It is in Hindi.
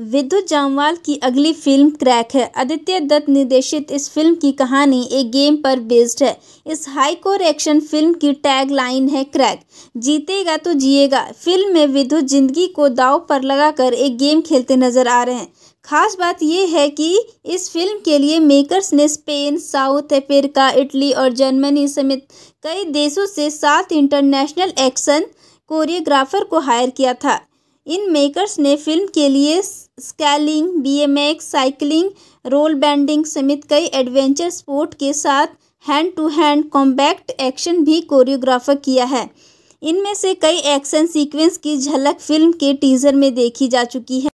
विद्युत जामवाल की अगली फिल्म क्रैक है आदित्य दत्त निर्देशित इस फिल्म की कहानी एक गेम पर बेस्ड है इस हाईकोर एक्शन फिल्म की टैग लाइन है क्रैक जीतेगा तो जिएगा फिल्म में विद्युत जिंदगी को दाव पर लगाकर एक गेम खेलते नजर आ रहे हैं खास बात यह है कि इस फिल्म के लिए मेकर्स ने स्पेन साउथ अफ्रीका इटली और जर्मनी समेत कई देशों से सात इंटरनेशनल एक्शन कोरियोग्राफर को हायर किया था इन मेकर्स ने फिल्म के लिए scaling BMX, cycling roll bending समेत कई एडवेंचर स्पोर्ट के साथ hand to hand combat action भी कोरियोग्राफर किया है इनमें से कई एक्शन सीक्वेंस की झलक फिल्म के टीजर में देखी जा चुकी है